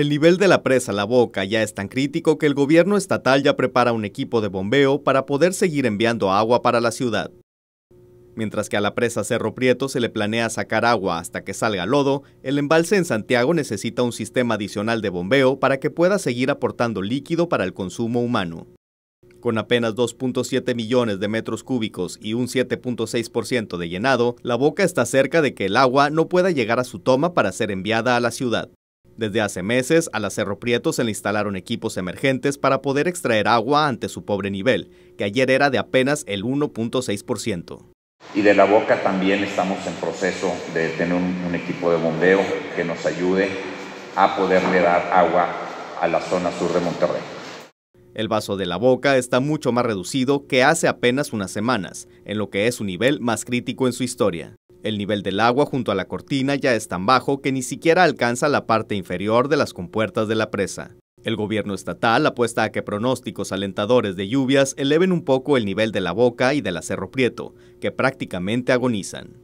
El nivel de la presa La Boca ya es tan crítico que el gobierno estatal ya prepara un equipo de bombeo para poder seguir enviando agua para la ciudad. Mientras que a la presa Cerro Prieto se le planea sacar agua hasta que salga lodo, el embalse en Santiago necesita un sistema adicional de bombeo para que pueda seguir aportando líquido para el consumo humano. Con apenas 2.7 millones de metros cúbicos y un 7.6% de llenado, la boca está cerca de que el agua no pueda llegar a su toma para ser enviada a la ciudad. Desde hace meses, a la Cerro Prieto se le instalaron equipos emergentes para poder extraer agua ante su pobre nivel, que ayer era de apenas el 1.6%. Y de la boca también estamos en proceso de tener un, equipo de bombeo que nos ayude a poderle dar agua a la zona sur de Monterrey. El vaso de la boca está mucho más reducido que hace apenas unas semanas, en lo que es su nivel más crítico en su historia. El nivel del agua junto a la cortina ya es tan bajo que ni siquiera alcanza la parte inferior de las compuertas de la presa. El gobierno estatal apuesta a que pronósticos alentadores de lluvias eleven un poco el nivel de la boca y del acerro prieto, que prácticamente agonizan.